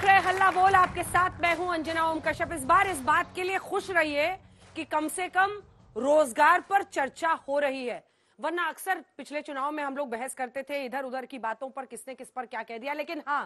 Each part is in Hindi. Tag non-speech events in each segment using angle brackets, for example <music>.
देख रहे हल्ला बोल आपके साथ मैं हूं अंजना ओम कश्यप इस बार इस बात के लिए खुश रहिए कि कम से कम रोजगार पर चर्चा हो रही है वरना अक्सर पिछले चुनाव में हम लोग बहस करते थे इधर उधर की बातों पर किसने किस पर क्या कह दिया लेकिन हाँ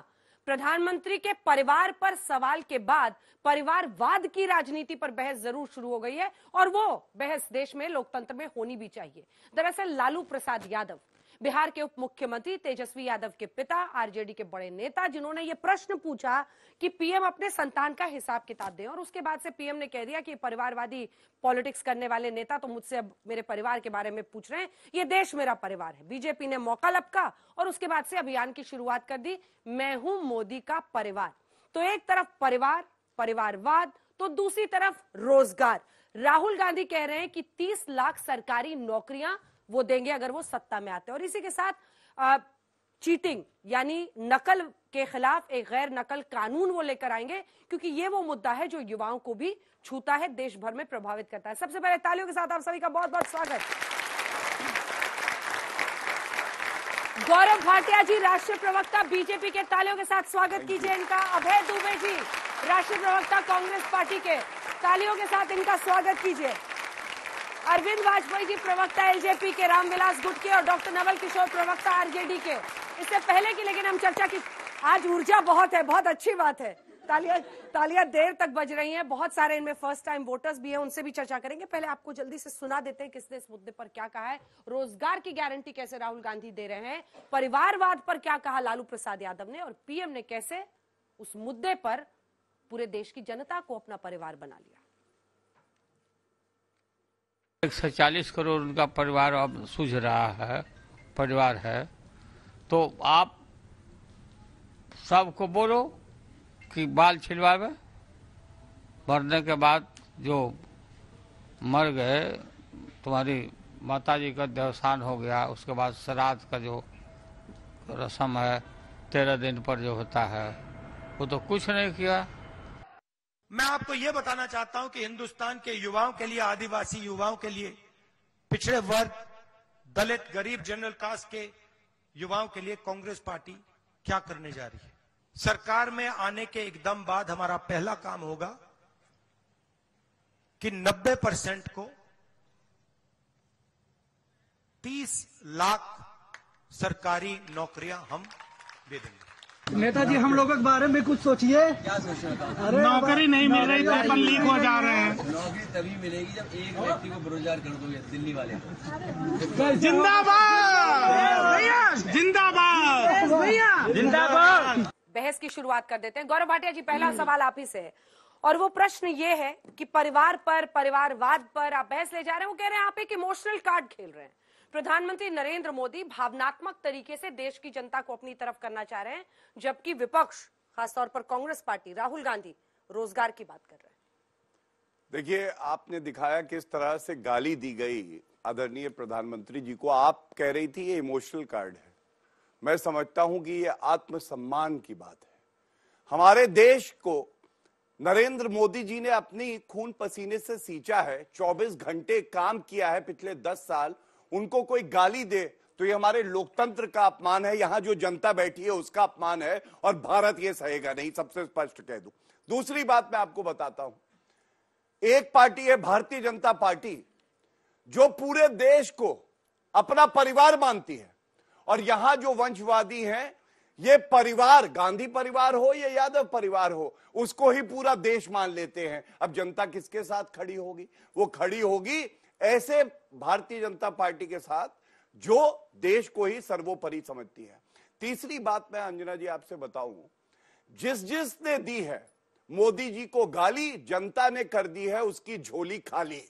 प्रधानमंत्री के परिवार पर सवाल के बाद परिवारवाद की राजनीति पर बहस जरूर शुरू हो गई है और वो बहस देश में लोकतंत्र में होनी भी चाहिए दरअसल लालू प्रसाद यादव बिहार के उप मुख्यमंत्री तेजस्वी यादव के पिता आरजेडी के बड़े नेता जिन्होंने ये प्रश्न पूछा कि पीएम अपने संतान का हिसाब किताब दें और उसके बाद से पीएम ने कह दिया कि परिवारवादी पॉलिटिक्स करने वाले नेता तो मुझसे अब मेरे परिवार के बारे में पूछ रहे हैं ये देश मेरा परिवार है बीजेपी ने मौका लपका और उसके बाद से अभियान की शुरुआत कर दी मैं हूं मोदी का परिवार तो एक तरफ परिवार परिवारवाद तो दूसरी तरफ रोजगार राहुल गांधी कह रहे हैं कि 30 लाख सरकारी नौकरियां वो देंगे अगर वो सत्ता में आते और इसी के साथ चीटिंग यानी नकल के खिलाफ एक गैर नकल कानून वो लेकर आएंगे क्योंकि ये वो मुद्दा है जो युवाओं को भी छूता है देश भर में प्रभावित करता है सबसे पहले तालियों के साथ आप सभी का बहुत बहुत स्वागत गौरव भाटिया जी राष्ट्रीय प्रवक्ता बीजेपी के तालियों के साथ स्वागत कीजिए इनका अभय दुबे जी राष्ट्रीय प्रवक्ता कांग्रेस पार्टी के तालियों के साथ इनका स्वागत कीजिए अरविंद वाजपेयी जी प्रवक्ता एलजेपी के रामविलास गुट के और डॉक्टर नवल किशोर प्रवक्ता आरजेडी के इससे पहले की लेकिन हम चर्चा की आज ऊर्जा बहुत है बहुत अच्छी बात है तालिया तालिया देर तक बज रही हैं बहुत सारे इनमें फर्स्ट टाइम वोटर्स भी हैं उनसे भी चर्चा करेंगे पहले आपको जल्दी से सुना देते हैं किसने इस मुद्दे पर क्या कहा है रोजगार की गारंटी कैसे राहुल गांधी दे रहे हैं परिवारवाद पर क्या कहा लालू प्रसाद यादव ने और पीएम ने कैसे उस मुद्दे पर पूरे देश की जनता को अपना परिवार बना लिया एक सौ चालीस करोड़ उनका परिवार अब सूझ रहा है परिवार है तो आप सबको बोलो कि बाल छिलवावे मरने के बाद जो मर गए तुम्हारी माता जी का देवसान हो गया उसके बाद श्राद्ध का जो रस्म है तेरह दिन पर जो होता है वो तो कुछ नहीं किया मैं आपको यह बताना चाहता हूं कि हिंदुस्तान के युवाओं के लिए आदिवासी युवाओं के लिए पिछड़े वर्ग दलित गरीब जनरल कास्ट के युवाओं के लिए कांग्रेस पार्टी क्या करने जा रही है सरकार में आने के एकदम बाद हमारा पहला काम होगा कि 90 परसेंट को 30 लाख सरकारी नौकरियां हम दे देंगे नेताजी हम लोगों के बारे में कुछ सोचिए नौकरी नहीं मिल रही तो अपन लीक हो जा रहे हैं नौकरी तभी मिलेगी जब एक व्यक्ति को बेरोजगार कर दोगे दिल्ली वाले जिंदाबाद जिंदाबाद जिंदाबाद बहस की शुरुआत कर देते हैं गौरव भाटिया जी पहला सवाल आप ही से है और वो प्रश्न ये है कि परिवार पर परिवारवाद पर आप बहस ले जा रहे हैं वो कह रहे हैं आप एक इमोशनल कार्ड खेल रहे हैं प्रधानमंत्री नरेंद्र मोदी भावनात्मक तरीके से देश की जनता को अपनी तरफ करना चाह रहे हैं जबकि विपक्ष खासतौर पर कांग्रेस पार्टी राहुल गांधी रोजगार की बात कर रहे हैं देखिए आपने दिखाया किस तरह से गाली दी गई आदरणीय प्रधानमंत्री जी को आप कह रही थी ये इमोशनल कार्ड है मैं समझता हूं कि ये आत्मसम्मान की बात है हमारे देश को नरेंद्र मोदी जी ने अपनी खून पसीने से सींचा है 24 घंटे काम किया है पिछले 10 साल उनको कोई गाली दे तो ये हमारे लोकतंत्र का अपमान है यहां जो जनता बैठी है उसका अपमान है और भारत ये सहेगा नहीं सबसे स्पष्ट कह दू दूसरी बात मैं आपको बताता हूं एक पार्टी है भारतीय जनता पार्टी जो पूरे देश को अपना परिवार मानती है और यहां जो वंशवादी हैं ये परिवार गांधी परिवार हो या यादव परिवार हो उसको ही पूरा देश मान लेते हैं अब जनता किसके साथ खड़ी होगी वो खड़ी होगी ऐसे भारतीय जनता पार्टी के साथ जो देश को ही सर्वोपरि समझती है तीसरी बात मैं अंजना जी आपसे बताऊं जिस जिसने दी है मोदी जी को गाली जनता ने कर दी है उसकी झोली खाली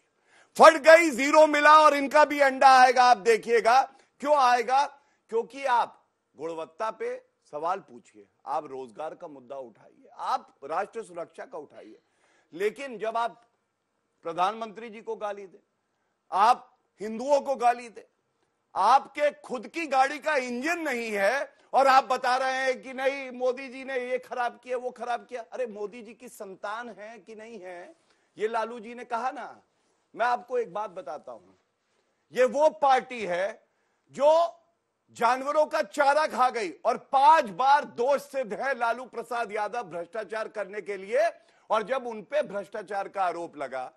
फट गई जीरो मिला और इनका भी अंडा आएगा आप देखिएगा क्यों आएगा क्योंकि आप गुणवत्ता पे सवाल पूछिए आप रोजगार का मुद्दा उठाइए आप राष्ट्र सुरक्षा का उठाइए लेकिन जब आप प्रधानमंत्री जी को गाली दें आप हिंदुओं को गाली दे आपके खुद की गाड़ी का इंजन नहीं है और आप बता रहे हैं कि नहीं मोदी जी ने ये खराब किया वो खराब किया अरे मोदी जी की संतान है कि नहीं है ये लालू जी ने कहा ना मैं आपको एक बात बताता हूं ये वो पार्टी है जो जानवरों का चारा खा गई और पांच बार दोष सिद्ध है लालू प्रसाद यादव भ्रष्टाचार करने के लिए और जब उनपे भ्रष्टाचार का आरोप लगा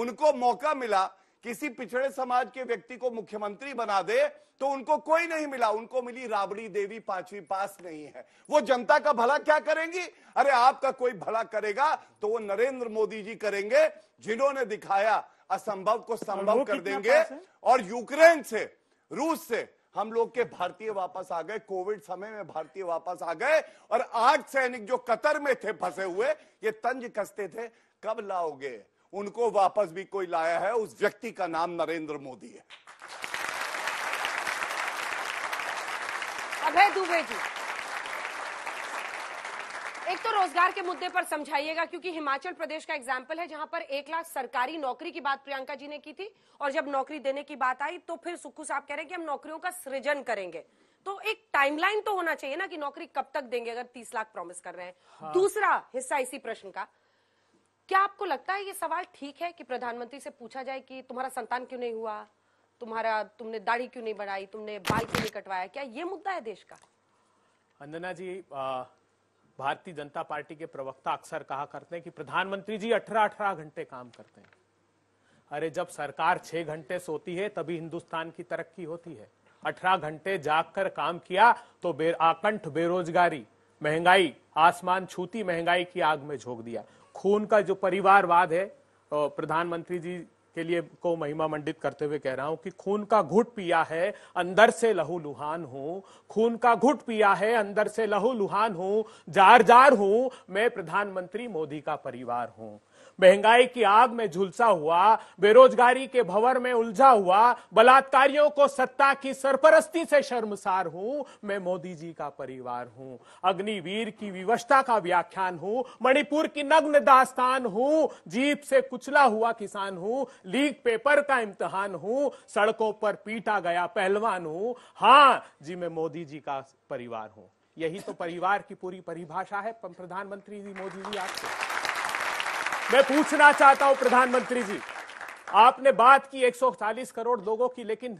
उनको मौका मिला किसी पिछड़े समाज के व्यक्ति को मुख्यमंत्री बना दे तो उनको कोई नहीं मिला उनको मिली राबड़ी देवी पांचवी पास नहीं है वो जनता का भला क्या करेंगी अरे आपका कोई भला करेगा तो वो नरेंद्र मोदी जी करेंगे जिन्होंने दिखाया असंभव को संभव कर देंगे और यूक्रेन से रूस से हम लोग के भारतीय वापस आ गए कोविड समय में भारतीय वापस आ गए और आठ सैनिक जो कतर में थे फंसे हुए ये तंज कसते थे कब लाओगे उनको वापस भी कोई लाया है उस व्यक्ति का नाम नरेंद्र मोदी है अभय दुबे जी एक तो रोजगार के मुद्दे पर समझाइएगा क्योंकि हिमाचल प्रदेश का एग्जाम्पल है जहां पर एक लाख सरकारी नौकरी की बात प्रियंका जी ने की थी और जब नौकरी देने की बात आई तो फिर सुक्खू साहब कह रहे हैं कि हम नौकरियों का सृजन करेंगे तो एक टाइमलाइन तो होना चाहिए ना कि नौकरी कब तक देंगे अगर तीस लाख प्रॉमिस कर रहे हैं हाँ। दूसरा हिस्सा इसी प्रश्न का क्या आपको लगता है ये सवाल ठीक है कि प्रधानमंत्री से पूछा जाए कि तुम्हारा संतान क्यों नहीं हुआ तुम्हारा तुमने दाढ़ी क्यों नहीं बढ़ाई तुमने बाल क्यों नहीं कटवाया क्या ये मुद्दा है देश का अंजना जी भारतीय जनता पार्टी के प्रवक्ता अक्सर कहा करते हैं कि प्रधानमंत्री जी अठारह अठारह घंटे काम करते हैं अरे जब सरकार छह घंटे सोती है तभी हिंदुस्तान की तरक्की होती है अठारह घंटे जागकर काम किया तो बे, आकंठ बेरोजगारी महंगाई आसमान छूती महंगाई की आग में झोंक दिया खून का जो परिवारवाद है प्रधानमंत्री जी के लिए को महिमा मंडित करते हुए कह रहा हूं कि खून का घुट पिया है अंदर से लहू लुहान हूं खून का घुट पिया है अंदर से लहू लुहान हूं जार जार हूं मैं प्रधानमंत्री मोदी का परिवार हूं महंगाई की आग में झुलसा हुआ बेरोजगारी के भंवर में उलझा हुआ बलात्कारियों को सत्ता की सरपरस्ती से शर्मसार हूं मैं मोदी जी का परिवार हूं अग्निवीर की विवशता का व्याख्यान हूं मणिपुर की नग्न दास्तान हूं जीप से कुचला हुआ किसान हूं लीग पेपर का इम्तहान हूं सड़कों पर पीटा गया पहलवान हूं हां जी मैं मोदी जी का परिवार हूं यही तो परिवार की पूरी परिभाषा है प्रधानमंत्री जी मोदी जी आपसे मैं पूछना चाहता हूं प्रधानमंत्री जी आपने बात की 140 करोड़ लोगों की लेकिन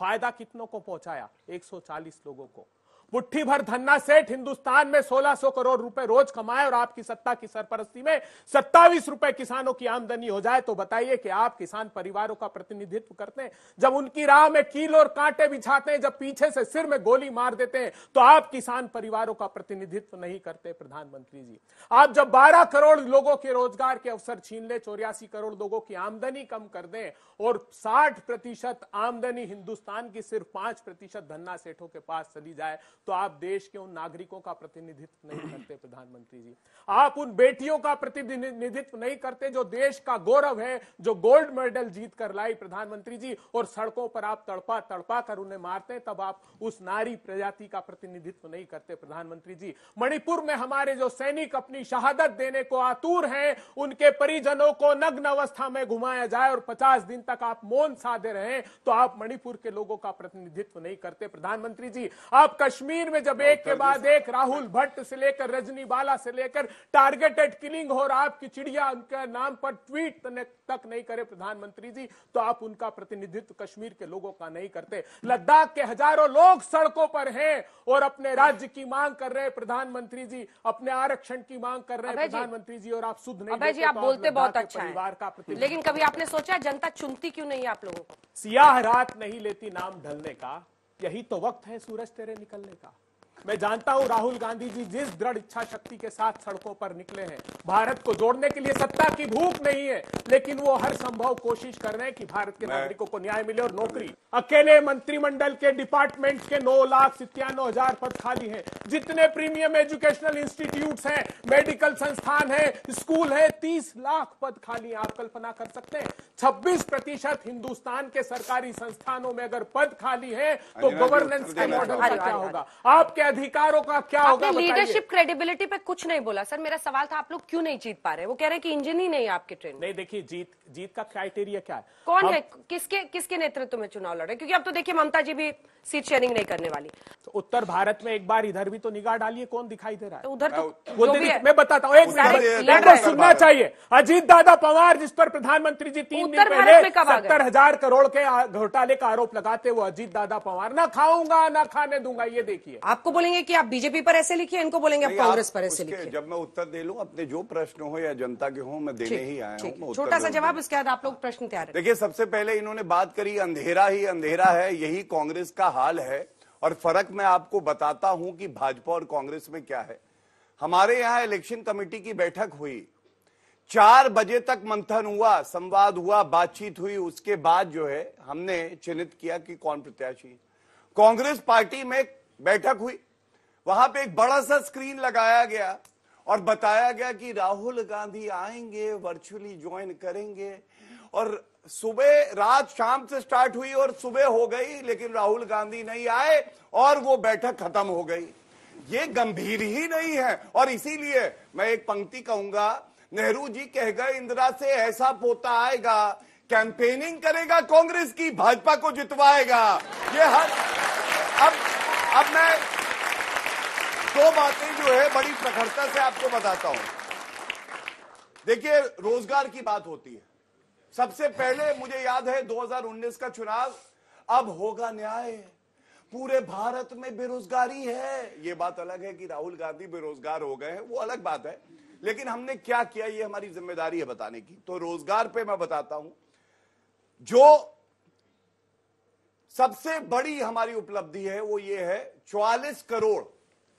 फायदा कितनों को पहुंचाया 140 लोगों को मुट्ठी भर धन्ना सेठ हिंदुस्तान में 1600 करोड़ रुपए रोज कमाए और आपकी सत्ता की सरपरस्ती में सत्तावीस रुपए किसानों की आमदनी हो जाए तो बताइए कि आप किसान परिवारों का प्रतिनिधित्व करते हैं जब उनकी राह में कील और कांटे बिछाते हैं जब पीछे से सिर में गोली मार देते हैं तो आप किसान परिवारों का प्रतिनिधित्व नहीं करते प्रधानमंत्री जी आप जब बारह करोड़ लोगों के रोजगार के अवसर छीन ले चौरासी करोड़ लोगों की आमदनी कम कर दें और साठ प्रतिशत आमदनी हिंदुस्तान की सिर्फ पांच प्रतिशत धन्ना सेठों के पास चली जाए तो आप देश के उन नागरिकों का प्रतिनिधित्व नहीं करते प्रधानमंत्री जी आप उन बेटियों का प्रतिनिधित्व नहीं करते जो देश का गौरव है जो गोल्ड मेडल जीत कर लाई प्रधानमंत्री जी और सड़कों पर आप तड़पा तड़पा कर उन्हें मारते तब आप उस नारी प्रजाति का प्रतिनिधित्व नहीं करते प्रधानमंत्री जी मणिपुर में हमारे जो सैनिक अपनी शहादत देने को आतुर हैं उनके परिजनों को नग्न अवस्था में घुमाया जाए और पचास दिन तक आप मौन साधे रहे तो आप मणिपुर के लोगों का प्रतिनिधित्व नहीं करते प्रधानमंत्री जी आप कश्मीर कश्मीर में जब एक के बाद एक राहुल भट्ट से लेकर रजनी बाला से लेकर टारगेटेड किलिंग हो रहा आपकी चिड़िया उनके नाम पर ट्वीट तक नहीं करे प्रधानमंत्री जी तो आप उनका प्रतिनिधित्व कश्मीर के लोगों का नहीं करते लद्दाख के हजारों लोग सड़कों पर हैं और अपने राज्य की मांग कर रहे प्रधानमंत्री जी अपने आरक्षण की मांग कर रहे प्रधानमंत्री जी और आप शुद्ध नहीं जी आप तो बोलते बहुत अच्छा परिवार का लेकिन कभी आपने सोचा जनता चुनती क्यों नहीं आप लोगों को सियाह रात नहीं लेती नाम ढलने का यही तो वक्त है सूरज तेरे निकलने का मैं जानता हूं राहुल गांधी जी जिस दृढ़ इच्छा शक्ति के साथ सड़कों पर निकले हैं भारत को जोड़ने के लिए सत्ता की भूख नहीं है लेकिन वो हर संभव कोशिश कर रहे हैं कि भारत के नागरिकों को न्याय मिले और नौकरी अकेले मंत्रिमंडल के डिपार्टमेंट के नौ लाख सितानवे हजार पद खाली है जितने प्रीमियम एजुकेशनल इंस्टीट्यूट है मेडिकल संस्थान है स्कूल है तीस लाख पद खाली है आप कल्पना कर सकते हैं छब्बीस प्रतिशत हिंदुस्तान के सरकारी संस्थानों में अगर पद खाली है तो गवर्नेंस का मॉडल क्या होगा आप क्या अधिकारों का क्या आपने होगा लीडरशिप क्रेडिबिलिटी पे कुछ नहीं बोला सर मेरा सवाल था आप लोग क्यों नहीं जीत पा रहे वो कह रहे हैं कि इंजन ही नहीं आपके ट्रेन नहीं देखिए जीत जीत का क्राइटेरिया क्या है कौन है किसके किसके नेतृत्व में चुनाव लड़ रहे क्योंकि अब तो देखिए ममता जी भी सीट शेयरिंग नहीं करने वाली तो उत्तर भारत में एक बार इधर भी तो निगाह डालिए कौन दिखाई दे रहा है तो उधर तो वो मैं बताता हूँ एक मिनट सुनना चाहिए अजीत दादा पवार जिस पर प्रधानमंत्री जी तीन दिन पहले सत्तर हजार करोड़ के घोटाले का आरोप लगाते वो अजीत दादा पवार ना खाऊंगा ना खाने दूंगा ये देखिए आपको बोलेंगे कि आप बीजेपी पर ऐसे लिखिए इनको बोलेंगे आप कांग्रेस पर ऐसे लिखिए जब मैं उत्तर दे लूं अपने जो प्रश्न हो या जनता के हो मैं देने ही आया हूँ छोटा सा जवाब उसके बाद आप लोग प्रश्न तैयार देखिए सबसे पहले इन्होंने बात करी अंधेरा ही अंधेरा है यही कांग्रेस का हाल है और फर्क मैं आपको बताता हूं कि भाजपा और कांग्रेस में क्या है हमारे यहां इलेक्शन कमेटी की बैठक हुई चार बजे तक मंथन हुआ संवाद हुआ बातचीत हुई उसके बाद जो है हमने चिन्हित किया कि कौन प्रत्याशी कांग्रेस पार्टी में बैठक हुई वहां पे एक बड़ा सा स्क्रीन लगाया गया और बताया गया कि राहुल गांधी आएंगे वर्चुअली ज्वाइन करेंगे और सुबह रात शाम से स्टार्ट हुई और सुबह हो गई लेकिन राहुल गांधी नहीं आए और वो बैठक खत्म हो गई ये गंभीर ही नहीं है और इसीलिए मैं एक पंक्ति कहूंगा नेहरू जी कह गए इंदिरा से ऐसा पोता आएगा कैंपेनिंग करेगा कांग्रेस की भाजपा को जितवाएगा ये हर अब अब मैं दो बातें जो है बड़ी प्रखरता से आपको बताता हूं देखिए रोजगार की बात होती है सबसे पहले मुझे याद है 2019 का चुनाव अब होगा न्याय पूरे भारत में बेरोजगारी है ये बात अलग है कि राहुल गांधी बेरोजगार हो गए हैं वो अलग बात है लेकिन हमने क्या किया ये हमारी जिम्मेदारी है बताने की तो रोजगार पे मैं बताता हूं जो सबसे बड़ी हमारी उपलब्धि है वो ये है 44 करोड़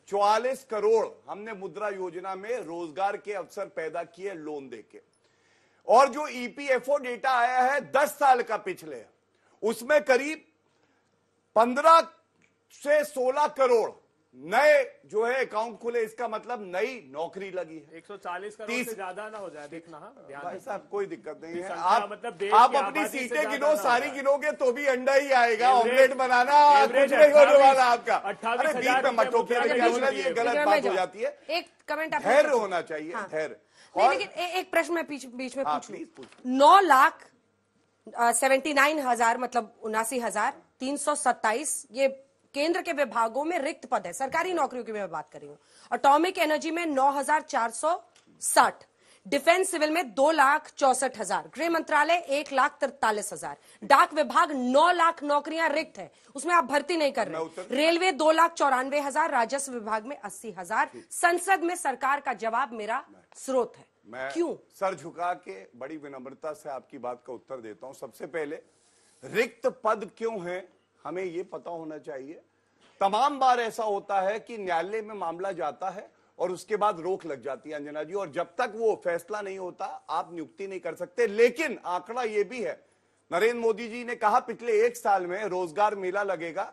चौवालीस करोड़ हमने मुद्रा योजना में रोजगार के अवसर पैदा किए लोन देके और जो ईपीएफओ e डेटा आया है 10 साल का पिछले उसमें करीब 15 से 16 करोड़ नए जो है अकाउंट खुले इसका मतलब नई नौकरी लगी है 140 करोड़ से ज्यादा ना हो जाए देखना हाँ, भाई साहब कोई दिक्कत नहीं है आप मतलब आप अपनी सीटें गिनो सारी गिनोगे तो भी अंडा ही आएगा ऑमलेट बनाना कुछ नहीं होने वाला आपका अरे बीच में मटो ये गलत बात हो जाती है एक कमेंट धैर्य होना चाहिए हाँ। धैर्य लेकिन एक प्रश्न मैं बीच में हाँ, पूछू नौ लाख सेवेंटी नाइन हजार मतलब उनासी हजार तीन सौ सत्ताईस ये केंद्र के विभागों में रिक्त पद है सरकारी नौकरियों की मैं बात कर रही हूँ अटोमिक एनर्जी में नौ हजार चार सौ साठ डिफेंस सिविल में दो लाख चौसठ हजार गृह मंत्रालय एक लाख तिरतालीस हजार डाक विभाग नौ लाख नौकरियां रिक्त है उसमें आप भर्ती नहीं कर रहे रेलवे दो लाख चौरानवे हजार राजस्व विभाग में अस्सी हजार संसद में सरकार का जवाब मेरा स्रोत है मैं क्यों सर झुका के बड़ी विनम्रता से आपकी बात का उत्तर देता हूं सबसे पहले रिक्त पद क्यों है हमें ये पता होना चाहिए तमाम बार ऐसा होता है कि न्यायालय में मामला जाता है और उसके बाद रोक लग जाती है अंजना जी और जब तक वो फैसला नहीं होता आप नियुक्ति नहीं कर सकते लेकिन आंकड़ा ये भी है नरेंद्र मोदी जी ने कहा पिछले एक साल में रोजगार मेला लगेगा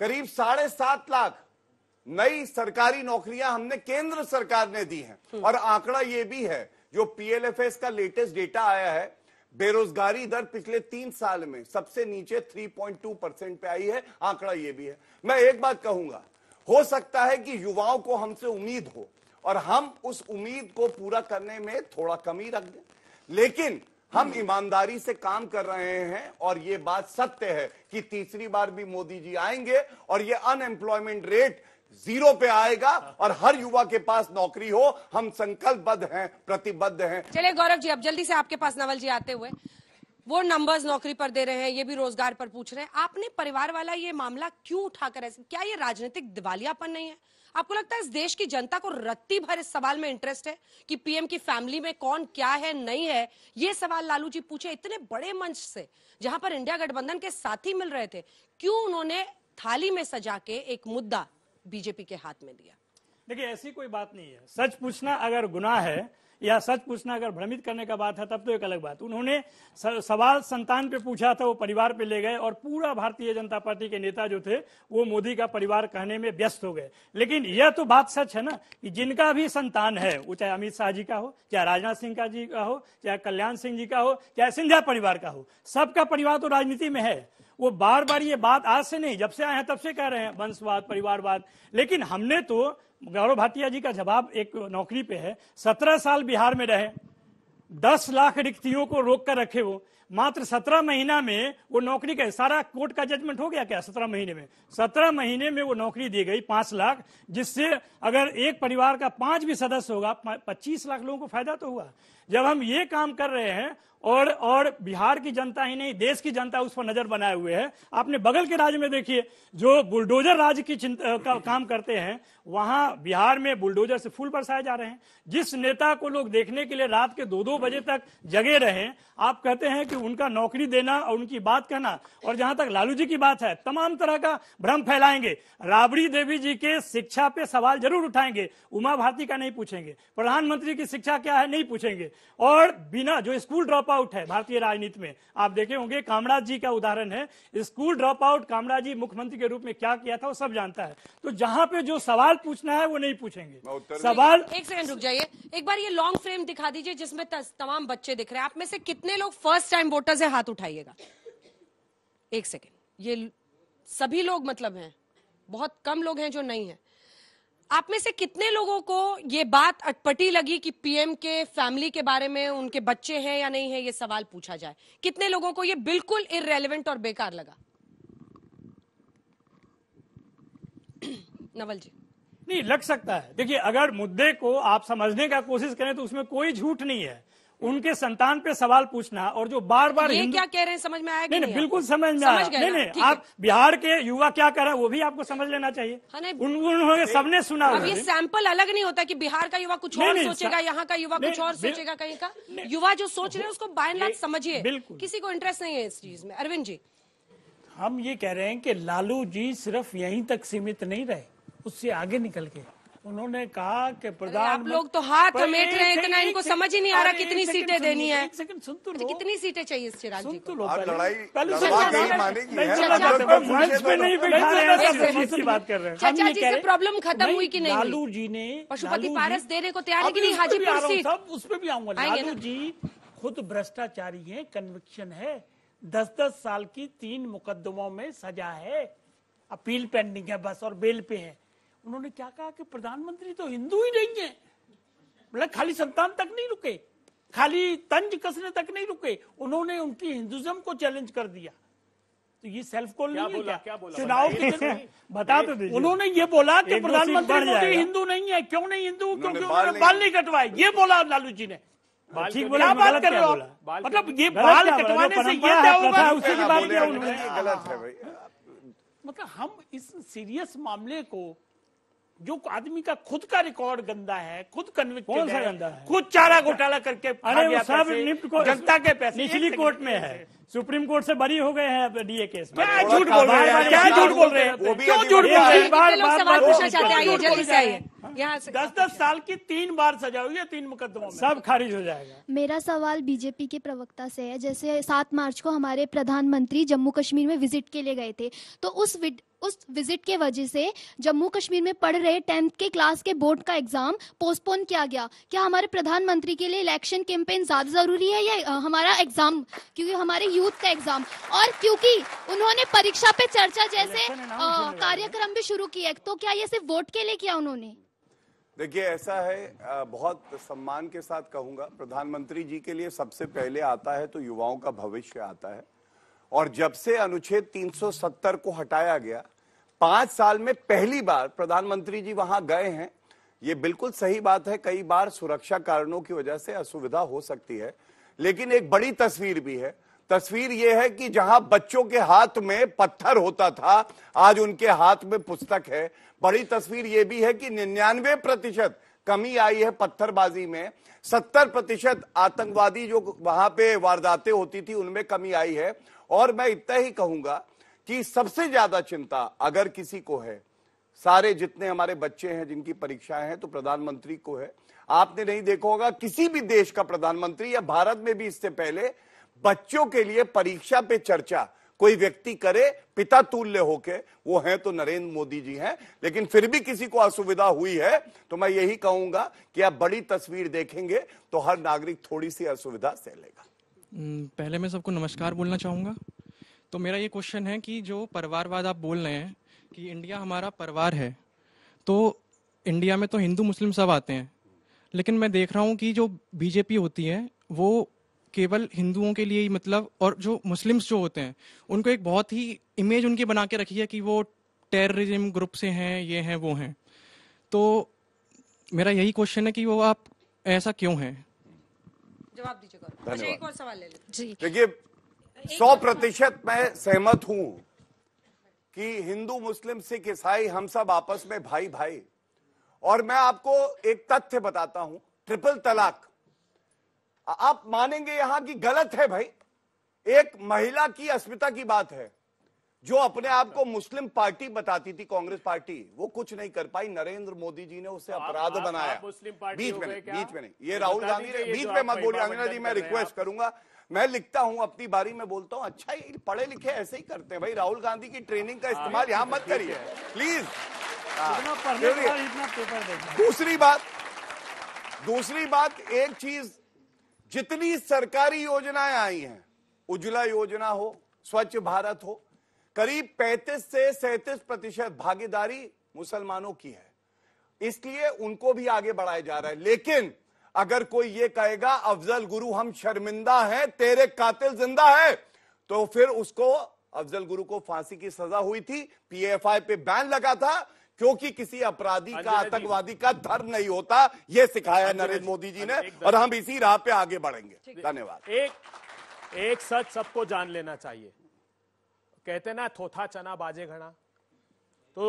करीब साढ़े सात लाख नई सरकारी नौकरियां हमने केंद्र सरकार ने दी हैं और आंकड़ा ये भी है जो पीएलएफएस का लेटेस्ट डेटा आया है बेरोजगारी दर पिछले तीन साल में सबसे नीचे 3.2 परसेंट पे आई है आंकड़ा यह भी है मैं एक बात कहूंगा हो सकता है कि युवाओं को हमसे उम्मीद हो और हम उस उम्मीद को पूरा करने में थोड़ा कमी रख दें लेकिन हम हम्म। ईमानदारी से काम कर रहे हैं और ये बात सत्य है कि तीसरी बार भी मोदी जी आएंगे और ये अनएम्प्लॉयमेंट रेट जीरो पे आएगा और हर युवा के पास नौकरी हो हम संकल्पबद्ध हैं प्रतिबद्ध हैं चलिए गौरव जी अब जल्दी से आपके पास नवल जी आते हुए वो नंबर्स नौकरी पर दे रहे हैं ये भी रोजगार पर पूछ रहे हैं आपने परिवार वाला ये मामला क्यों उठाकर ऐसे क्या ये राजनीतिक दिवालियापन नहीं है आपको लगता है इस देश की जनता को रत्ती भर इस सवाल में इंटरेस्ट है कि पीएम की फैमिली में कौन क्या है नहीं है ये सवाल लालू जी पूछे इतने बड़े मंच से जहां पर इंडिया गठबंधन के साथी मिल रहे थे क्यों उन्होंने थाली में सजा के एक मुद्दा बीजेपी के हाथ में दिया देखिए ऐसी कोई बात नहीं है सच पूछना अगर गुनाह है या सच पूछना अगर भ्रमित करने का बात है तब तो एक अलग बात उन्होंने सवाल संतान पे पूछा था वो परिवार पे ले गए और पूरा भारतीय जनता पार्टी के नेता जो थे वो मोदी का परिवार कहने में व्यस्त हो गए लेकिन यह तो बात सच है ना कि जिनका भी संतान है वो चाहे अमित शाह जी का हो चाहे राजनाथ सिंह का जी का हो चाहे कल्याण सिंह जी का हो चाहे सिंधिया परिवार का हो सबका परिवार तो राजनीति में है वो बार बार ये बात आज से नहीं जब से आए हैं तब से कह रहे हैं वंशवाद परिवारवाद लेकिन हमने तो गौरव भाटिया जी का जवाब एक नौकरी पे है सत्रह साल बिहार में रहे दस लाख रिक्तियों को रोक कर रखे वो मात्र सत्रह महीना में वो नौकरी का सारा कोर्ट का जजमेंट हो गया क्या सत्रह महीने में सत्रह महीने में वो नौकरी दी गई पांच लाख जिससे अगर एक परिवार का पांच भी सदस्य होगा पच्चीस लाख लोगों को फायदा तो हुआ जब हम ये काम कर रहे हैं और और बिहार की जनता ही नहीं देश की जनता उस पर नजर बनाए हुए है आपने बगल के राज्य में देखिए जो बुलडोजर राज्य की का, काम करते हैं वहां बिहार में बुलडोजर से फूल बरसाए जा रहे हैं जिस नेता को लोग देखने के लिए रात के दो दो बजे तक जगे रहे आप कहते हैं कि उनका नौकरी देना और उनकी बात कहना और जहां तक लालू जी की बात है तमाम तरह का भ्रम फैलाएंगे राबड़ी देवी जी के शिक्षा पे सवाल जरूर उठाएंगे उमा भारती का नहीं पूछेंगे प्रधानमंत्री की शिक्षा क्या है नहीं पूछेंगे और बिना जो स्कूल ड्रॉप आउट है भारतीय राजनीति में आप देखे होंगे कामराज जी का उदाहरण है school dropout Kamaraj ji मुख्यमंत्री के रूप में क्या किया था वो सब जानता है तो जहां पे जो सवाल पूछना है वो नहीं पूछेंगे सवाल एक सेकंड रुक जाइए एक बार ये लॉन्ग फ्रेम दिखा दीजिए जिसमें तमाम बच्चे दिख रहे हैं आप में से कितने लोग फर्स्ट टाइम वोटर से हाथ उठाइएगा एक सेकेंड ये सभी लोग मतलब है बहुत कम लोग हैं जो नहीं है आप में से कितने लोगों को ये बात अटपटी लगी कि पीएम के फैमिली के बारे में उनके बच्चे हैं या नहीं है ये सवाल पूछा जाए कितने लोगों को ये बिल्कुल इरेलीवेंट और बेकार लगा नवल जी नहीं लग सकता है देखिए अगर मुद्दे को आप समझने का कोशिश करें तो उसमें कोई झूठ नहीं है उनके संतान पे सवाल पूछना और जो बार बार ये क्या कह रहे हैं समझ में आया नहीं नहीं बिल्कुल समझ में आया नहीं नहीं आप बिहार के युवा क्या कर रहे हैं वो भी आपको समझ लेना चाहिए हाँ, उन्होंने सबने सुना अब ये सैंपल अलग नहीं होता कि बिहार का युवा कुछ और सोचेगा यहाँ का युवा कुछ और सोचेगा कहीं का युवा जो सोच रहे हैं उसको बाय समझिए समझिए किसी को इंटरेस्ट नहीं है इस चीज में अरविंद जी हम ये कह रहे हैं कि लालू जी सिर्फ यहीं तक सीमित नहीं रहे उससे आगे निकल के उन्होंने कहा कि प्रधान आप लोग तो हाथ समेट रहे हैं इतना इनको समझ ही नहीं आ रहा कितनी सीटें देनी है तो तो कितनी सीटें चाहिए इस चिराग जी तो को चाचा जी से प्रॉब्लम खत्म हुई की नहीं लालू जी ने पशुपति पारस देने को तैयार है की नहीं हाजी सीट उस पर भी आऊंगा लालू जी खुद भ्रष्टाचारी है कन्विक्शन है दस दस साल की तीन मुकदमों में सजा है अपील पेंडिंग है बस और बेल पे है उन्होंने क्या कहा कि प्रधानमंत्री तो हिंदू ही नहीं है मतलब खाली संतान तक नहीं रुके खाली तंज कसने तक नहीं रुके उन्होंने उनकी हिंदुज्म को चैलेंज कर दिया तो ये सेल्फ कॉल नहीं बोला, है क्या, क्या चुनाव के बता तो उन्होंने ये बोला कि प्रधानमंत्री मोदी हिंदू नहीं है क्यों नहीं हिंदू क्योंकि उन्होंने बाल नहीं कटवाए ये बोला लालू जी ने ठीक बोला बात कर रहे हो मतलब ये बाल कटवाने से ये क्या होगा उसी की बात क्या मतलब हम इस सीरियस मामले को जो आदमी का खुद का रिकॉर्ड गंदा है खुद कौन सा गंदा है खुद चारा घोटाला करके अरे वो निफ्ट को जनता के पैसे निचली कोर्ट में है सुप्रीम कोर्ट से बरी हो गए हैं डीए केस में क्या झूठ बोल रहे हैं क्या झूठ बोल रहे हैं क्यों झूठ बोल रहे हैं पूछना चाहते हैं जल्दी से हाँ। दस दस साल की तीन बार सजा हुई है तीन मुकदमों में सब खारिज हो जाएगा मेरा सवाल बीजेपी के प्रवक्ता से है जैसे सात मार्च को हमारे प्रधानमंत्री जम्मू कश्मीर में विजिट के लिए गए थे तो उस उस विजिट के वजह से जम्मू कश्मीर में पढ़ रहे टेंथ के क्लास के बोर्ड का एग्जाम पोस्टपोन किया गया क्या हमारे प्रधानमंत्री के लिए इलेक्शन कैंपेन ज्यादा जरूरी है या हमारा एग्जाम क्योंकि हमारे यूथ का एग्जाम और क्योंकि उन्होंने परीक्षा पे चर्चा जैसे कार्यक्रम भी शुरू किए तो क्या ये सिर्फ वोट के लिए किया उन्होंने देखिए ऐसा है बहुत सम्मान के साथ कहूंगा प्रधानमंत्री जी के लिए सबसे पहले आता है तो युवाओं का भविष्य आता है और जब से अनुच्छेद 370 को हटाया गया पांच साल में पहली बार प्रधानमंत्री जी वहां गए हैं ये बिल्कुल सही बात है कई बार सुरक्षा कारणों की वजह से असुविधा हो सकती है लेकिन एक बड़ी तस्वीर भी है तस्वीर यह है कि जहां बच्चों के हाथ में पत्थर होता था आज उनके हाथ में पुस्तक है बड़ी तस्वीर यह भी है कि निन्यानवे प्रतिशत कमी आई है पत्थरबाजी में सत्तर प्रतिशत आतंकवादी जो वहां पे वारदातें होती थी उनमें कमी आई है और मैं इतना ही कहूंगा कि सबसे ज्यादा चिंता अगर किसी को है सारे जितने हमारे बच्चे हैं जिनकी परीक्षाएं हैं तो प्रधानमंत्री को है आपने नहीं देखा होगा किसी भी देश का प्रधानमंत्री या भारत में भी इससे पहले बच्चों के लिए परीक्षा पे चर्चा कोई व्यक्ति करे पिता तुल्य होके वो हैं तो नरेंद्र मोदी जी हैं लेकिन फिर भी किसी को असुविधा हुई है तो मैं यही कहूंगा कि आप बड़ी तस्वीर देखेंगे तो हर नागरिक थोड़ी सी असुविधा सह लेगा पहले मैं सबको नमस्कार बोलना चाहूंगा तो मेरा ये क्वेश्चन है कि जो परिवारवाद आप बोल रहे हैं कि इंडिया हमारा परिवार है तो इंडिया में तो हिंदू मुस्लिम सब आते हैं लेकिन मैं देख रहा हूँ कि जो बीजेपी होती है वो केवल हिंदुओं के लिए ही मतलब और जो मुस्लिम्स जो होते हैं उनको एक बहुत ही इमेज उनकी बना के रखी है कि वो टेररिज्म ग्रुप से हैं ये हैं वो हैं तो मेरा यही क्वेश्चन है कि वो आप ऐसा क्यों हैं जवाब दीजिएगा अच्छा एक और सवाल ले जी देखिए सौ प्रतिशत मैं सहमत हूं कि हिंदू मुस्लिम सिख ईसाई हम सब आपस में भाई भाई और मैं आपको एक तथ्य बताता हूं ट्रिपल तलाक आप मानेंगे यहां की गलत है भाई एक महिला की अस्मिता की बात है जो अपने आप को मुस्लिम पार्टी बताती थी कांग्रेस पार्टी वो कुछ नहीं कर पाई नरेंद्र मोदी जी ने उसे अपराध बनाया मुस्लिम पार्टी बीच में नहीं बीच में नहीं ये तो राहुल गांधी बीच में मत बोलिए अंजना जी मैं रिक्वेस्ट करूंगा मैं लिखता हूं अपनी बारी में बोलता हूं अच्छा ही पढ़े लिखे ऐसे ही करते हैं भाई राहुल गांधी की ट्रेनिंग का हाँ, इस्तेमाल यहां तो मत करिए हाँ, प्लीज दूसरी बात दूसरी बात एक चीज जितनी सरकारी योजनाएं आई हैं उज्ज्वला योजना हो स्वच्छ भारत हो करीब 35 से 37 प्रतिशत भागीदारी मुसलमानों की है इसलिए उनको भी आगे बढ़ाया जा रहा है लेकिन अगर कोई ये कहेगा अफजल गुरु हम शर्मिंदा हैं तेरे कातिल जिंदा है तो फिर उसको अफजल गुरु को फांसी की सजा हुई थी पीएफआई पे बैन लगा था क्योंकि किसी अपराधी का आतंकवादी का धर्म नहीं होता यह सिखाया नरेंद्र मोदी जी ने और हम इसी राह पे आगे बढ़ेंगे धन्यवाद एक एक सच सबको जान लेना चाहिए कहते ना थोथा चना बाजे घना तो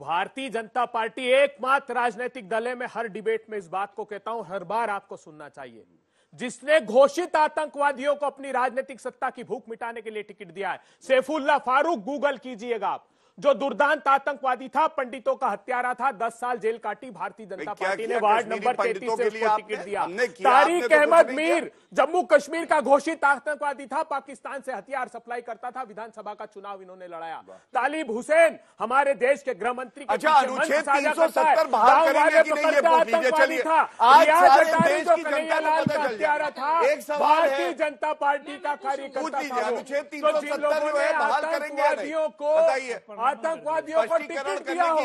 भारतीय जनता पार्टी एकमात्र राजनीतिक दल है मैं हर डिबेट में इस बात को कहता हूं हर बार आपको सुनना चाहिए जिसने घोषित आतंकवादियों को अपनी राजनीतिक सत्ता की भूख मिटाने के लिए टिकट दिया है सैफुल्ला फारूक गूगल कीजिएगा आप जो दुर्दांत आतंकवादी था पंडितों का हत्यारा था दस साल जेल काटी भारतीय जनता पार्टी ने वार्ड नंबर तैतीस से उसको टिकट दिया तारीख तो अहमद मीर जम्मू कश्मीर का घोषित आतंकवादी था पाकिस्तान से हथियार सप्लाई करता था विधानसभा का चुनाव इन्होंने लड़ाया तालिब हुसैन हमारे देश के गृह मंत्री अच्छा, तो तो भारतीय जनता पार्टी का कार्यकर्ता था जिन लोगों ने आतंकवादियों को आतंकवादियों पर टिकट दिया हो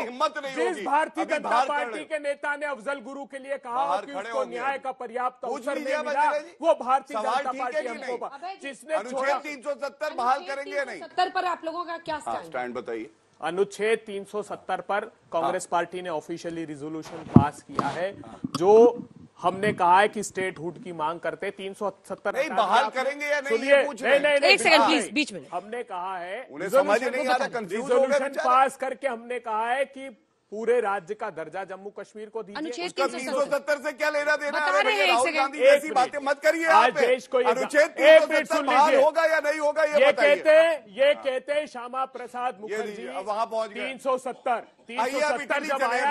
जिस भारतीय जनता पार्टी के नेता ने अफजल गुरु के लिए कहा हो कि उसको न्याय का पर्याप्त अवसर नहीं मिला वो भारतीय जनता पार्टी हमको जिसने छोड़ा तीन सौ सत्तर बहाल करेंगे नहीं सत्तर पर आप लोगों का क्या स्टैंड बताइए अनुच्छेद 370 पर हाँ। कांग्रेस पार्टी ने ऑफिशियली रिजोल्यूशन पास किया है हाँ। जो हमने कहा है कि स्टेट हुड की मांग करते तीन सौ सत्तर नहीं बहाल करेंगे या नहीं पूछ नहीं नहीं एक सेकंड प्लीज बीच में हमने कहा है रिजोल्यूशन पास तो करके हमने कहा है कि पूरे राज्य का दर्जा जम्मू कश्मीर को दीजिए उसका तीन सौ सत्तर से क्या लेना देना है राहुल गांधी ऐसी बातें मत करिए आज देश को अनुच्छेद होगा या नहीं होगा ये, कहते ये हाँ। कहते श्यामा प्रसाद मुखर्जी वहाँ पहुंच तीन सौ सत्तर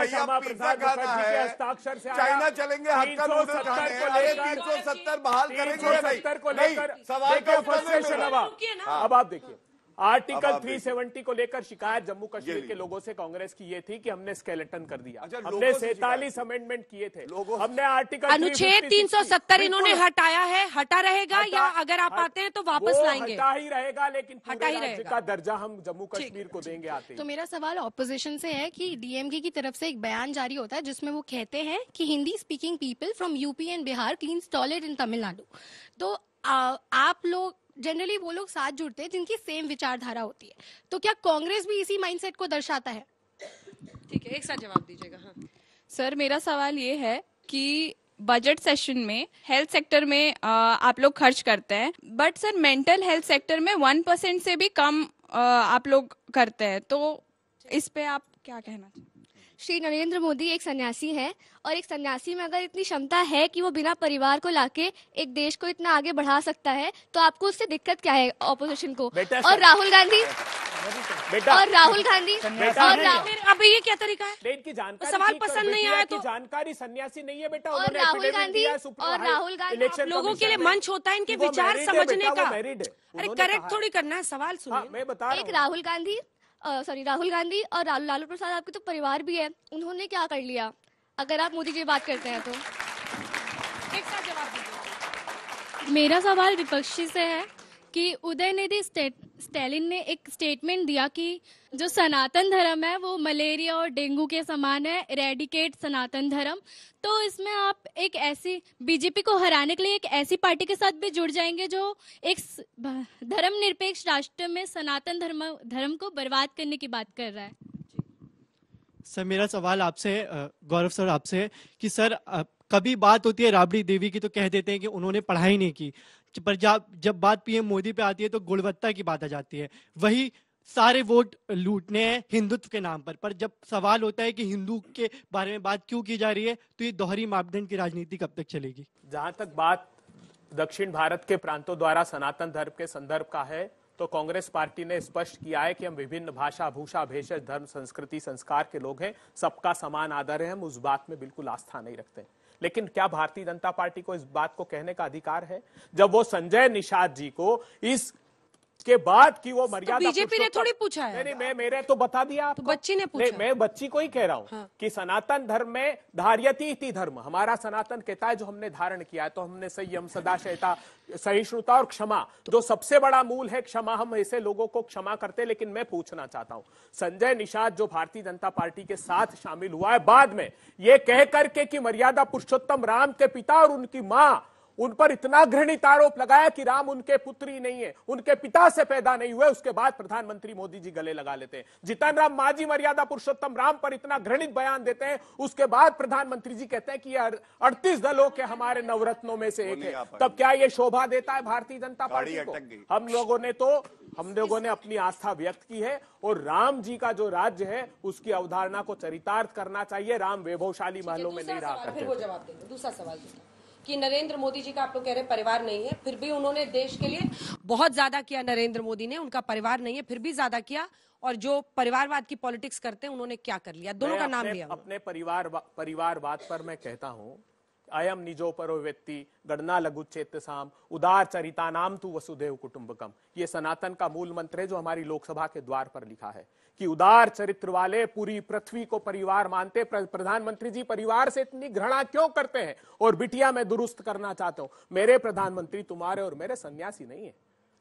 श्यामा प्रसाद हस्ताक्षर से चाइना चलेंगे तीन सौ सत्तर बहाल सवाल का हाँ। अब आप देखिए आर्टिकल 370 को लेकर शिकायत जम्मू कश्मीर के लोगों से कांग्रेस की ये थी कि हमने स्केलेटन कर दिया अच्छा, हमने सैतालीस अमेंडमेंट किए थे हमने आर्टिकल अनुच्छेद 370 इन्होंने हटाया है हटा रहेगा या अगर आप आते हैं तो वापस लाएंगे हटा ही रहेगा लेकिन हटा ही रहेगा दर्जा हम जम्मू कश्मीर को देंगे आते तो मेरा सवाल ऑपोजिशन से है की डीएमके की तरफ से एक बयान जारी होता है जिसमें वो कहते हैं की Hindi speaking people from UP and Bihar clean stalled in Tamil Nadu तो आप लोग जनरली वो लोग साथ जुड़ते हैं जिनकी सेम विचारधारा होती है तो क्या कांग्रेस भी इसी माइंडसेट को दर्शाता है ठीक है एक साथ जवाब दीजिएगा हाँ सर मेरा सवाल ये है कि बजट सेशन में हेल्थ सेक्टर में आ, आप लोग खर्च करते हैं but sir mental health sector में वन परसेंट से भी कम आ, आप लोग करते हैं तो इस पे आप क्या कहना चाहिए श्री नरेंद्र मोदी एक सन्यासी हैं और एक सन्यासी में अगर इतनी क्षमता है कि वो बिना परिवार को लाके एक देश को इतना आगे बढ़ा सकता है तो आपको उससे दिक्कत क्या है ऑपोजिशन को और राहुल गांधी बेटा और राहुल गांधी और अब ये क्या तरीका है इनकी जानकारी सवाल पसंद नहीं आया तो जानकारी सन्यासी नहीं है बेटा और राहुल गांधी और राहुल गांधी लोगों के लिए मंच होता है इनके विचार समझने का अरे करेक्ट थोड़ी करना है सवाल हाँ, सुनो मैं बता एक राहुल गांधी सॉरी राहुल गांधी और लालू प्रसाद आपके तो परिवार भी है उन्होंने क्या कर लिया अगर आप मोदी जी बात करते हैं तो जवाब मेरा सवाल विपक्षी से है कि उदय निधि स्टेट स्टेलिन ने एक स्टेटमेंट दिया कि जो सनातन धर्म है वो मलेरिया और डेंगू के समान है रेडिकेट सनातन धर्म तो इसमें आप एक ऐसी बीजेपी को हराने के लिए एक ऐसी पार्टी के साथ भी जुड़ जाएंगे जो एक धर्म निरपेक्ष राष्ट्र में सनातन धर्म धर्म को बर्बाद करने की बात कर रहा है सर मेरा सवाल आपसे गौरव सर आपसे कि सर कभी बात होती है राबड़ी देवी की तो कह देते हैं कि उन्होंने पढ़ाई नहीं की पर जब बात पीएम मोदी पे आती है तो गुणवत्ता की बात आ जाती है वही सारे वोट लूटने हैं हिंदुत्व के नाम पर पर जब सवाल होता है कि हिंदू के बारे में बात क्यों की जा रही है तो ये दोहरी मापदंड की राजनीति कब तक चलेगी जहां तक बात दक्षिण भारत के प्रांतों द्वारा सनातन धर्म के संदर्भ का है तो कांग्रेस पार्टी ने स्पष्ट किया है कि हम विभिन्न भाषा भूषा भेषज धर्म संस्कृति संस्कार के लोग हैं सबका समान आदर है हम उस बात में बिल्कुल आस्था नहीं रखते हैं लेकिन क्या भारतीय जनता पार्टी को इस बात को कहने का अधिकार है जब वो संजय निषाद जी को इस के बाद की वो तो मर्यादा बीजेपी ने तो थोड़ी पूछा है नहीं मैं मेरे तो बता दिया तो आपको तो बच्ची ने पूछा मैं बच्ची को ही कह रहा हूँ हाँ। कि सनातन धर्म में धार्यती इति धर्म हमारा सनातन कहता है जो हमने धारण किया है तो हमने संयम सदाशयता सहिष्णुता और क्षमा तो जो सबसे बड़ा मूल है क्षमा हम ऐसे लोगों को क्षमा करते लेकिन मैं पूछना चाहता हूँ संजय निषाद जो भारतीय जनता पार्टी के साथ शामिल हुआ है बाद में ये कह करके कि मर्यादा पुरुषोत्तम राम के पिता और उनकी माँ उन पर इतना घृणित आरोप लगाया कि राम उनके पुत्री नहीं है उनके पिता से पैदा नहीं हुए उसके बाद प्रधानमंत्री मोदी जी गले लगा लेते हैं जितन राम माजी मर्यादा पुरुषोत्तम राम पर इतना घृणित बयान देते हैं उसके बाद प्रधानमंत्री जी कहते हैं कि यह अड़तीस दलों के हमारे नवरत्नों में से एक है तब क्या ये शोभा देता है भारतीय जनता पार्टी को हम लोगों ने तो हम लोगों ने अपनी आस्था व्यक्त की है और राम जी का जो राज्य है उसकी अवधारणा को चरितार्थ करना चाहिए राम वैभवशाली महलों में नहीं रहा दूसरा सवाल कि नरेंद्र मोदी जी का आप लोग कह रहे परिवार नहीं है फिर भी उन्होंने देश के लिए बहुत ज्यादा किया नरेंद्र मोदी ने उनका परिवार नहीं है फिर भी ज्यादा किया और जो परिवारवाद की पॉलिटिक्स करते हैं उन्होंने क्या कर लिया दोनों का नाम लिया अपने परिवार परिवारवाद पर मैं कहता हूँ अयम निजो परो व्यक्ति गणना लघु चेत साम उदार चरिता नाम तू वसुदेव कुटुंबकम ये सनातन का मूल मंत्र है जो हमारी लोकसभा के द्वार पर लिखा है कि उदार चरित्र वाले पूरी पृथ्वी को परिवार मानते प्रधानमंत्री जी परिवार से इतनी घृणा क्यों करते हैं और बिटिया मैं दुरुस्त करना चाहता हूं मेरे प्रधानमंत्री तुम्हारे और मेरे सन्यासी नहीं है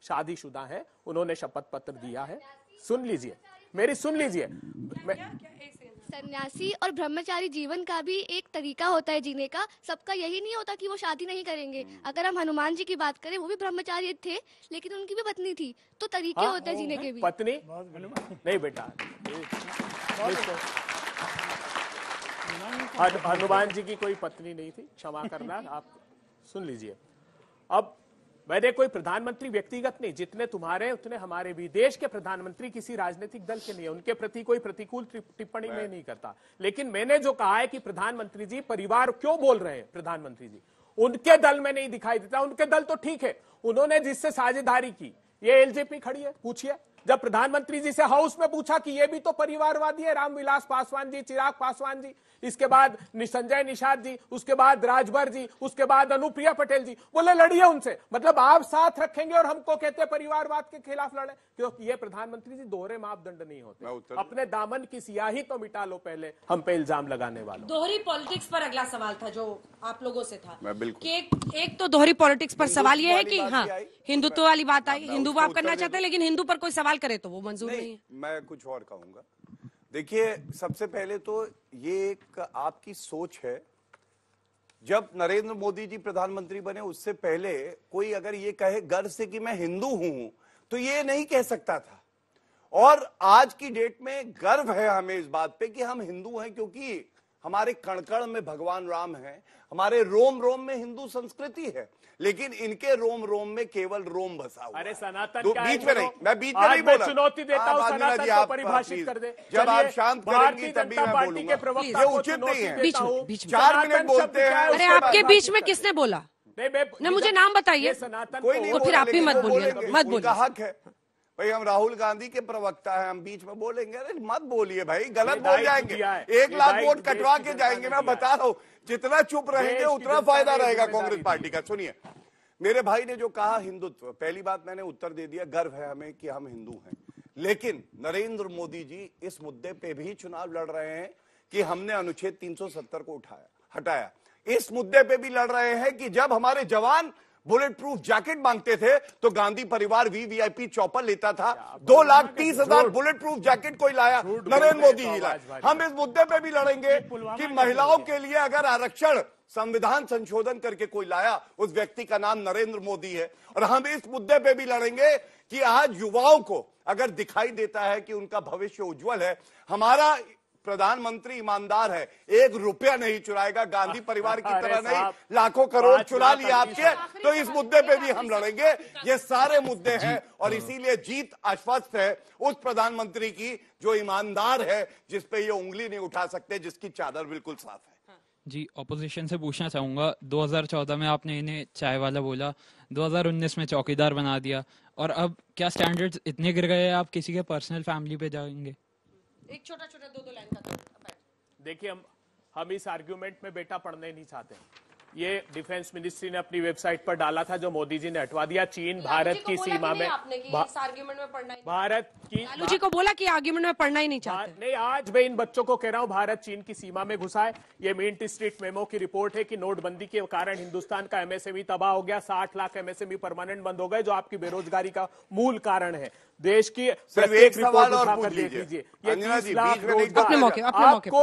शादीशुदा है उन्होंने शपथ पत्र दिया है सुन लीजिए मेरी सुन लीजिए सन्यासी और ब्रह्मचारी जीवन का भी एक तरीका होता है जीने का सबका यही नहीं होता कि वो शादी नहीं करेंगे हम्म। अगर हम हनुमान जी की बात करें वो भी ब्रह्मचारी थे लेकिन उनकी भी पत्नी थी तो तरीके हाँ, होते हैं जीने के भी पत्नी नहीं बेटा हनुमान जी की कोई पत्नी नहीं थी क्षमा करना आप सुन लीजिए अब मैंने कोई प्रधानमंत्री व्यक्तिगत नहीं जितने तुम्हारे उतने हमारे भी देश के प्रधानमंत्री किसी राजनीतिक दल के नहीं उनके प्रति कोई प्रतिकूल टिप्पणी मैं नहीं करता लेकिन मैंने जो कहा है कि प्रधानमंत्री जी परिवार क्यों बोल रहे हैं प्रधानमंत्री जी उनके दल में नहीं दिखाई देता उनके दल तो ठीक है उन्होंने जिससे साझेदारी की ये एलजेपी खड़ी है पूछिए जब प्रधानमंत्री जी से हाउस में पूछा कि ये भी तो परिवारवादी है रामविलास पासवान जी चिराग पासवान जी इसके बाद संजय निषाद जी उसके बाद राजभर जी उसके बाद अनुप्रिया पटेल जी बोले लड़िए उनसे मतलब आप साथ रखेंगे और हमको कहते हैं परिवारवाद के खिलाफ लड़े क्योंकि ये प्रधानमंत्री जी दोहरे मापदंड नहीं होते अपने दामन की सियाही तो मिटा लो पहले हम पे इल्जाम लगाने वाले दोहरी पॉलिटिक्स पर अगला सवाल था जो आप लोगों से था बिल्कुल एक, एक तो दोहरी पॉलिटिक्स पर सवाल यह है की हाँ हिंदुत्व वाली बात आई हिंदू आप करना चाहते हैं लेकिन हिंदू पर कोई सवाल इस्तेमाल करें तो वो मंजूर नहीं, नहीं है मैं कुछ और कहूंगा देखिए सबसे पहले तो ये एक आपकी सोच है जब नरेंद्र मोदी जी प्रधानमंत्री बने उससे पहले कोई अगर ये कहे गर्व से कि मैं हिंदू हूं तो ये नहीं कह सकता था और आज की डेट में गर्व है हमें इस बात पे कि हम हिंदू हैं क्योंकि हमारे कणकण में भगवान राम है हमारे रोम रोम में हिंदू संस्कृति है लेकिन इनके रोम रोम में केवल रोम बसा हुआ अरे सनातन तो बीच में नहीं मैं बीच में नहीं बोला चुनौती देता हूँ सनातन को परिभाषित कर दे जब आप शांत करेंगी तभी मैं बोलूंगा ये उचित नहीं है बीच बीच चार मिनट बोलते हैं अरे आपके बीच में किसने बोला नहीं मुझे नाम बताइए सनातन कोई नहीं फिर आप ही मत बोलिए मत बोलिए हक है भाई हम राहुल गांधी के प्रवक्ता हैं हम बीच में बोलेंगे अरे मत बोलिए भाई गलत बोल जाएंगे एक लाख वोट कटवा के जाएंगे मैं बता रहा हूं जितना चुप रहेंगे उतना फायदा रहेगा कांग्रेस पार्टी का सुनिए मेरे भाई ने जो कहा हिंदुत्व पहली बात मैंने उत्तर दे दिया गर्व है हमें कि हम हिंदू हैं लेकिन नरेंद्र मोदी जी इस मुद्दे पे भी चुनाव लड़ रहे हैं कि हमने अनुच्छेद 370 को उठाया हटाया इस मुद्दे पे भी लड़ रहे हैं कि जब हमारे जवान बुलेट प्रूफ जैकेट मांगते थे तो गांधी परिवार वीवीआईपी चौपर लेता था दो लाख तीस हजार बुलेट प्रूफ जैकेट कोई लाया नरेंद्र मोदी ही लाया हम इस मुद्दे पे भी लड़ेंगे कि महिलाओं के लिए अगर आरक्षण संविधान संशोधन करके कोई लाया उस व्यक्ति का नाम नरेंद्र मोदी है और हम इस मुद्दे पे भी लड़ेंगे कि आज युवाओं को अगर दिखाई देता है कि उनका भविष्य उज्जवल है हमारा प्रधानमंत्री ईमानदार है एक रुपया नहीं चुराएगा गांधी परिवार की <laughs> तरह नहीं लाखों करोड़ चुरा लिया आपके तो इस मुद्दे पे भी हम <laughs> लड़ेंगे ये सारे मुद्दे हैं और हाँ। इसीलिए जीत आश्वस्त है उस प्रधानमंत्री की जो ईमानदार है जिसपे ये उंगली नहीं उठा सकते जिसकी चादर बिल्कुल साफ है जी ऑपोजिशन से पूछना चाहूंगा 2014 में आपने इन्हें चाय वाला बोला 2019 में चौकीदार बना दिया और अब क्या स्टैंडर्ड्स इतने गिर गए हैं आप किसी के पर्सनल फैमिली पे जाएंगे एक छोटा छोटा दो दो लाइन का तो देखिए हम हम इस आर्ग्यूमेंट में बेटा पढ़ने नहीं चाहते ये डिफेंस मिनिस्ट्री ने अपनी वेबसाइट पर डाला था जो मोदी जी ने हटवा दिया चीन भारत की सीमा में आर्ग्यूमेंट में पढ़ना भारत की मुझे को बोला कि आर्ग्यूमेंट में पढ़ना ही नहीं चाहते नहीं आज मैं इन बच्चों को कह रहा हूँ भारत चीन की सीमा में घुसा है ये मिंट स्ट्रीट मेमो की रिपोर्ट है कि नोटबंदी के कारण हिंदुस्तान का एमएसएमई तबाह हो गया साठ लाख एमएसएमई परमानेंट बंद हो गए जो आपकी बेरोजगारी का मूल कारण है देश की प्रत्येक रिपोर्ट देख लीजिए ये तीस लाख रोजगार आपको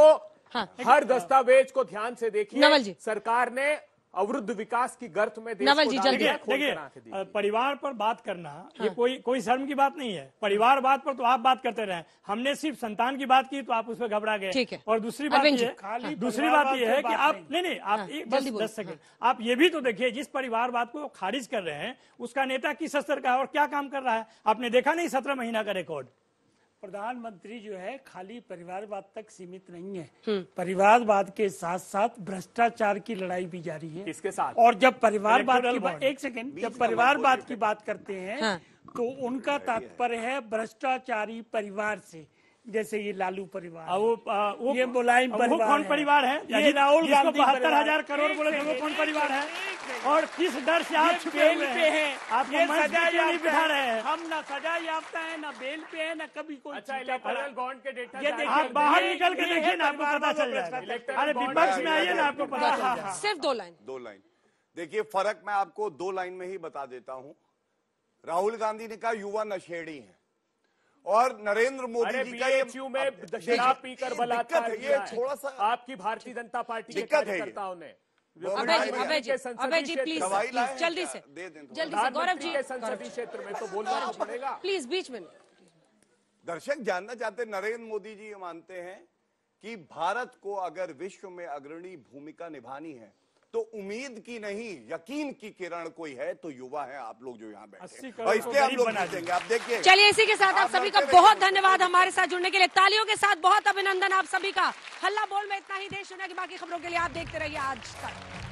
हाँ। हर दस्तावेज को ध्यान से देखिए सरकार ने अवरुद्ध विकास की गर्त में नवल जी जल्दी देखिए परिवार पर बात करना हाँ। ये कोई कोई शर्म की बात नहीं है परिवार बात पर तो आप बात करते रहे हमने सिर्फ संतान की बात की तो आप उसमें घबरा गए ठीक है और दूसरी बात ये हाँ। दूसरी बात ये है कि आप नहीं नहीं आप हाँ, एक बस दस सेकंड आप ये भी तो देखिए जिस परिवारवाद को खारिज कर रहे हैं उसका नेता किस स्तर का है और क्या काम कर रहा है आपने देखा नहीं सत्रह महीना का रिकॉर्ड प्रधानमंत्री जो है खाली परिवारवाद तक सीमित नहीं है हम्म। परिवारवाद के साथ साथ भ्रष्टाचार की लड़ाई भी जारी है इसके साथ और जब परिवारवाद की बात एक सेकेंड जब परिवारवाद की बात करते हैं हाँ। तो उनका तात्पर्य है भ्रष्टाचारी परिवार से जैसे ये लालू परिवार आ, वो, आ, वो ये मुलायम परिवार कौन परिवार है ये राहुल गांधी बहत्तर हजार करोड़ बोले तो वो कौन परिवार है और किस डर से आप छुपे हुए पे हैं आप ये सजा नहीं बिठा रहे हैं हम ना सजा याफ्ता है ना बेल पे है ना कभी कोई अच्छा इलेक्टोरल बॉन्ड के डेटा आप बाहर निकल के देखिए ना आपको पता चल जाएगा अरे विपक्ष में आइए ना आपको पता चल हाँ, जाएगा सिर्फ दो लाइन दो लाइन देखिए फर्क मैं आपको दो लाइन में ही बता देता हूं राहुल गांधी ने कहा युवा नशेड़ी है और नरेंद्र मोदी जी का ये में शराब पीकर बलात्कार ये थोड़ा सा आपकी भारतीय जनता पार्टी के कार्यकर्ताओं ने अभय जी प्लीज जल्दी से तो जल्दी से गौरव जी संसदीय क्षेत्र में तो बोलना पड़ेगा प्लीज बीच में दर्शक जानना चाहते नरेंद्र मोदी जी ये मानते हैं कि भारत को अगर विश्व में अग्रणी भूमिका निभानी है तो उम्मीद की नहीं यकीन की किरण कोई है तो युवा है आप लोग जो यहाँ बैठे और पे हम लोग देंगे आप देखिए चलिए इसी के साथ आप, आप सभी का बहुत धन्यवाद हमारे साथ जुड़ने के लिए तालियों के साथ बहुत अभिनंदन आप सभी का हल्ला बोल में इतना ही देश दुनिया की बाकी खबरों के लिए आप देखते रहिए आज तक